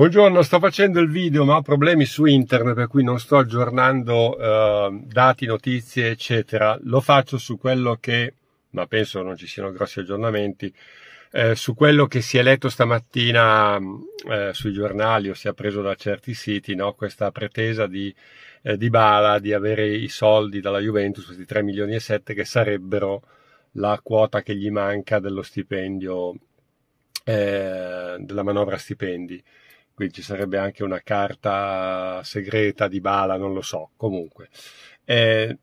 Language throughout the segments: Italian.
Buongiorno, sto facendo il video ma ho problemi su internet per cui non sto aggiornando eh, dati, notizie eccetera. Lo faccio su quello che, ma penso non ci siano grossi aggiornamenti, eh, su quello che si è letto stamattina mm, eh, sui giornali o si è preso da certi siti, no? questa pretesa di, eh, di Bala di avere i soldi dalla Juventus, questi 3 milioni e 7 che sarebbero la quota che gli manca dello stipendio, eh, della manovra stipendi quindi ci sarebbe anche una carta segreta di Bala, non lo so, comunque. Eh,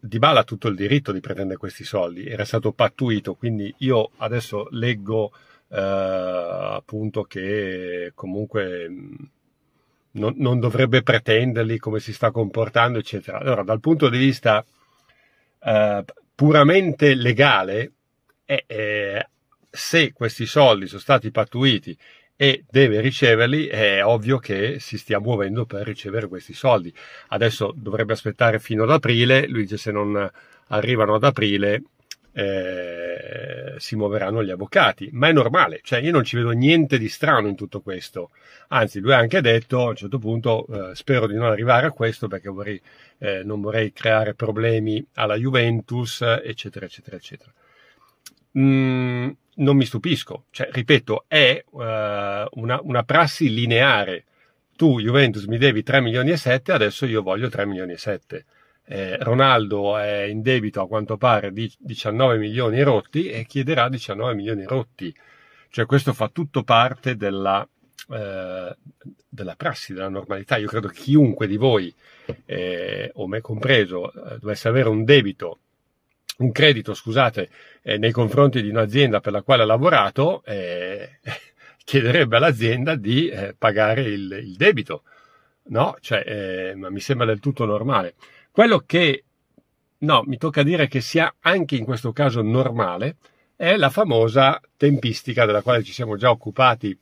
di Bala ha tutto il diritto di pretendere questi soldi, era stato pattuito, quindi io adesso leggo eh, appunto che comunque mm, non, non, dovrebbe pretenderli come si sta comportando, eccetera. Allora, dal punto di vista eh, puramente legale, eh, eh, se questi soldi sono stati pattuiti e deve riceverli, è ovvio che si stia muovendo per ricevere questi soldi. Adesso dovrebbe aspettare fino ad aprile, lui dice se non arrivano ad aprile eh, si muoveranno gli avvocati, ma è normale, cioè io non ci vedo niente di strano in tutto questo, anzi lui ha anche detto a un certo punto eh, spero di non arrivare a questo perché vorrei, eh, non vorrei creare problemi alla Juventus, eccetera, eccetera, eccetera mh, mm, non mi stupisco. Cioè, ripeto, è uh, una, una, prassi lineare. Tu, Juventus, mi devi 3 milioni e 7, adesso io voglio 3 milioni e 7. Eh, Ronaldo è in debito a quanto pare di 19 milioni rotti e chiederà 19 milioni rotti. Cioè, questo fa tutto parte della, eh, della prassi, della normalità. Io credo che chiunque di voi, eh, o me compreso, eh, dovesse avere un debito un credito, scusate, eh, nei confronti di un'azienda per la quale ha lavorato, eh, chiederebbe all'azienda di eh, pagare il, il, debito. No, cioè, eh, ma mi sembra del tutto normale. Quello che, no, mi tocca dire che sia anche in questo caso normale è la famosa tempistica della quale ci siamo già occupati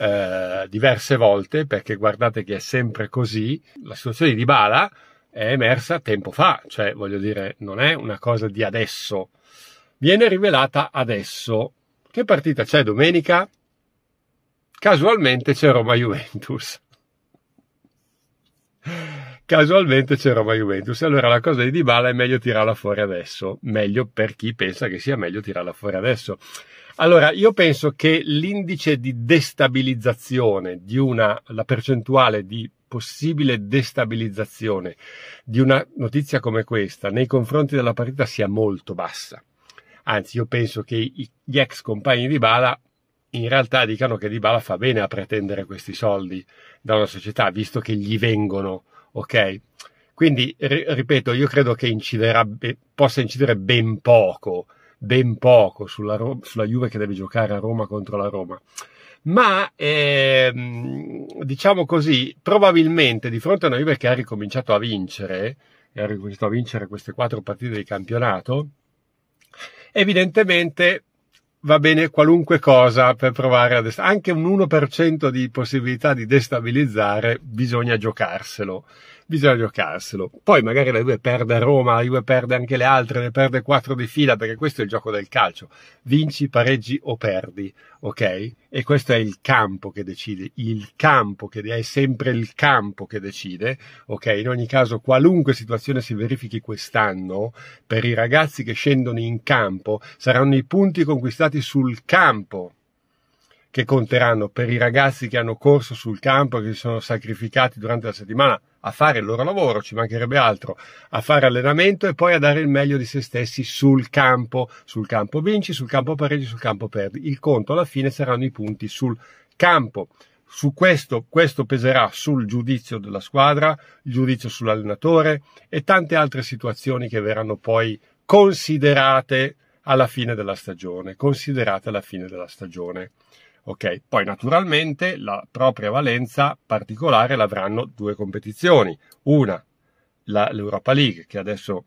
eh, diverse volte, perché guardate che è sempre così. La situazione di Bala è emersa tempo fa, cioè voglio dire, non è una cosa di adesso. Viene rivelata adesso. Che partita c'è domenica? Casualmente c'è Roma Juventus. Casualmente c'è Roma Juventus. Allora la cosa di Dybala è meglio tirarla fuori adesso, meglio per chi pensa che sia meglio tirarla fuori adesso. Allora, io penso che l'indice di destabilizzazione di una la percentuale di possibile destabilizzazione di una notizia come questa nei confronti della partita sia molto bassa. Anzi, io penso che gli ex compagni di Bala in realtà dicano che Di Bala fa bene a pretendere questi soldi da una società, visto che gli vengono, ok? Quindi, ripeto, io credo che inciderà, possa incidere ben poco, ben poco sulla, sulla Juve che deve giocare a Roma contro la Roma ma ehm, diciamo così, probabilmente di fronte a una Juve che ha ricominciato a vincere, e ha ricominciato a vincere queste quattro partite di campionato, evidentemente va bene qualunque cosa per provare a destabilizzare, anche un 1% di possibilità di destabilizzare bisogna giocarselo bisogna giocarselo. Poi magari la Juve perde a Roma, la Juve perde anche le altre, ne perde quattro di fila, perché questo è il gioco del calcio. Vinci, pareggi o perdi, ok? E questo è il campo che decide, il campo che è sempre il campo che decide, ok? In ogni caso, qualunque situazione si verifichi quest'anno, per i ragazzi che scendono in campo, saranno i punti conquistati sul campo che conteranno per i ragazzi che hanno corso sul campo, che si sono sacrificati durante la settimana a fare il loro lavoro, ci mancherebbe altro, a fare allenamento e poi a dare il meglio di se stessi sul campo. Sul campo vinci, sul campo pareggi, sul campo perdi. Il conto alla fine saranno i punti sul campo. Su questo, questo peserà sul giudizio della squadra, il giudizio sull'allenatore e tante altre situazioni che verranno poi considerate alla fine della stagione, considerate alla fine della stagione. Ok, poi naturalmente la propria valenza particolare l'avranno due competizioni. Una, la, l'Europa League, che adesso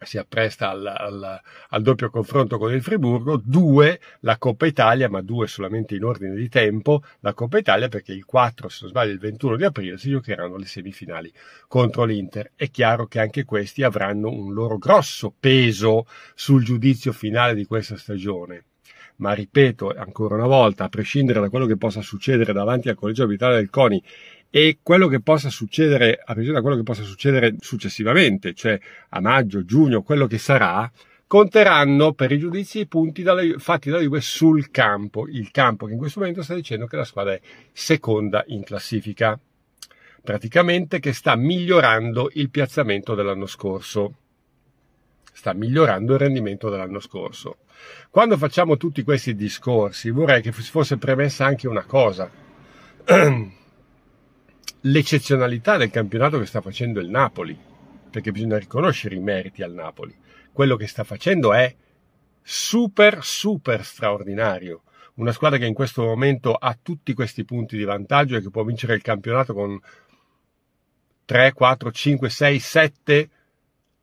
si appresta al, al, al, doppio confronto con il Friburgo, due la Coppa Italia, ma due solamente in ordine di tempo, la Coppa Italia perché il 4, se non sbaglio il 21 di aprile si giocheranno le semifinali contro l'Inter. È chiaro che anche questi avranno un loro grosso peso sul giudizio finale di questa stagione ma ripeto ancora una volta, a prescindere da quello che possa succedere davanti al collegio abitale del CONI e quello che possa succedere, a prescindere da quello che possa succedere successivamente, cioè a maggio, giugno, quello che sarà, conteranno per i giudizi i punti dalla, fatti dalla Juve sul campo, il campo che in questo momento sta dicendo che la squadra è seconda in classifica, praticamente che sta migliorando il piazzamento dell'anno scorso, sta migliorando il rendimento dell'anno scorso. Quando facciamo tutti questi discorsi vorrei che fosse premessa anche una cosa. L'eccezionalità del campionato che sta facendo il Napoli, perché bisogna riconoscere i meriti al Napoli. Quello che sta facendo è super, super straordinario una squadra che in questo momento ha tutti questi punti di vantaggio e che può vincere il campionato con 3, 4, 5, 6, 7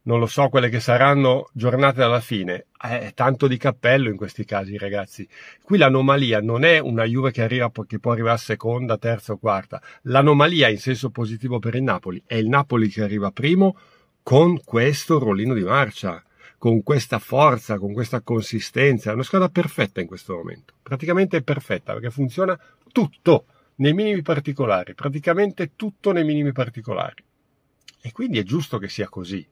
non lo so, quelle che saranno giornate alla fine. Eh, è tanto di cappello in questi casi, ragazzi. Qui l'anomalia non è una Juve che, arriva, che può arrivare a seconda, terza o quarta. L'anomalia in senso positivo per il Napoli è il Napoli che arriva primo con questo rollino di marcia, con questa forza, con questa consistenza. È una squadra perfetta in questo momento. Praticamente è perfetta perché funziona tutto nei minimi particolari, praticamente tutto nei minimi particolari. E quindi è giusto che sia così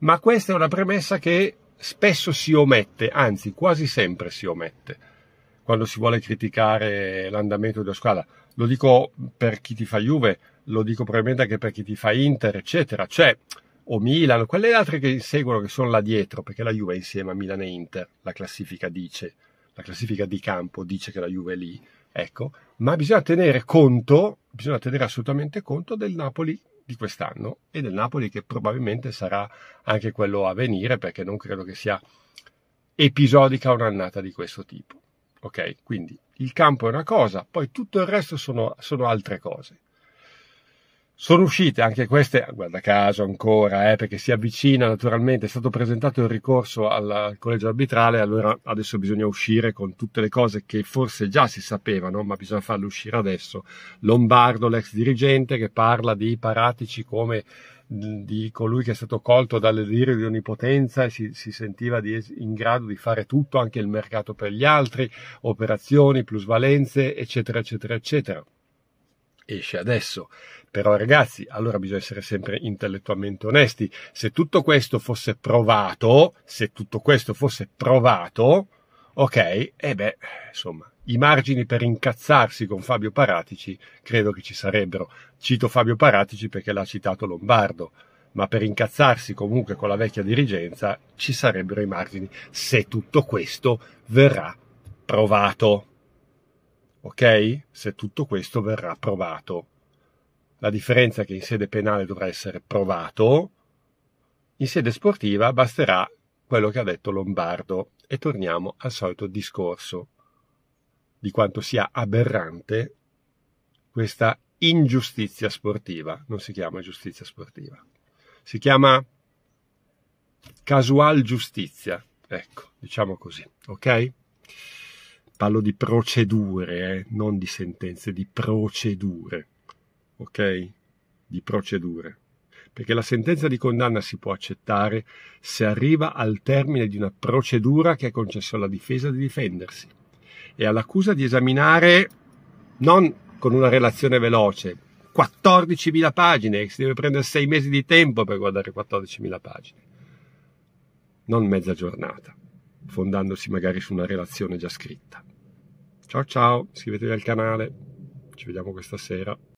ma questa è una premessa che spesso si omette, anzi quasi sempre si omette, quando si vuole criticare l'andamento della squadra. Lo dico per chi ti fa Juve, lo dico probabilmente anche per chi ti fa Inter, eccetera. Cioè, o Milano, quelle altre che seguono, che sono là dietro, perché la Juve è insieme a Milano e Inter, la classifica dice, la classifica di campo dice che la Juve è lì, ecco, ma bisogna tenere conto, bisogna tenere assolutamente conto del Napoli di quest'anno e del Napoli che probabilmente sarà anche quello a venire perché non credo che sia episodica un'annata di questo tipo. Ok? Quindi il campo è una cosa, poi tutto il resto sono, sono altre cose. Sono uscite anche queste, guarda caso ancora, eh, perché si avvicina naturalmente, è stato presentato il ricorso al, collegio arbitrale, allora adesso bisogna uscire con tutte le cose che forse già si sapevano, ma bisogna farle uscire adesso. Lombardo, l'ex dirigente, che parla di Paratici come di colui che è stato colto dall'elirio di onnipotenza e si, si sentiva di, in grado di fare tutto, anche il mercato per gli altri, operazioni, plusvalenze, eccetera, eccetera, eccetera esce adesso. Però ragazzi, allora bisogna essere sempre intellettualmente onesti. Se tutto questo fosse provato, se tutto questo fosse provato, ok, e eh beh, insomma, i margini per incazzarsi con Fabio Paratici credo che ci sarebbero. Cito Fabio Paratici perché l'ha citato Lombardo, ma per incazzarsi comunque con la vecchia dirigenza ci sarebbero i margini se tutto questo verrà provato ok? Se tutto questo verrà provato. La differenza è che in sede penale dovrà essere provato, in sede sportiva basterà quello che ha detto Lombardo e torniamo al solito discorso di quanto sia aberrante questa ingiustizia sportiva. Non si chiama giustizia sportiva, si chiama casual giustizia, ecco, diciamo così, ok? parlo di procedure, eh, non di sentenze, di procedure, ok? Di procedure. Perché la sentenza di condanna si può accettare se arriva al termine di una procedura che ha concesso alla difesa di difendersi e all'accusa di esaminare non con una relazione veloce, 14.000 pagine, si deve prendere 6 mesi di tempo per guardare 14.000 pagine, non mezza giornata fondandosi magari su una relazione già scritta. Ciao ciao, iscrivetevi al canale, ci vediamo questa sera.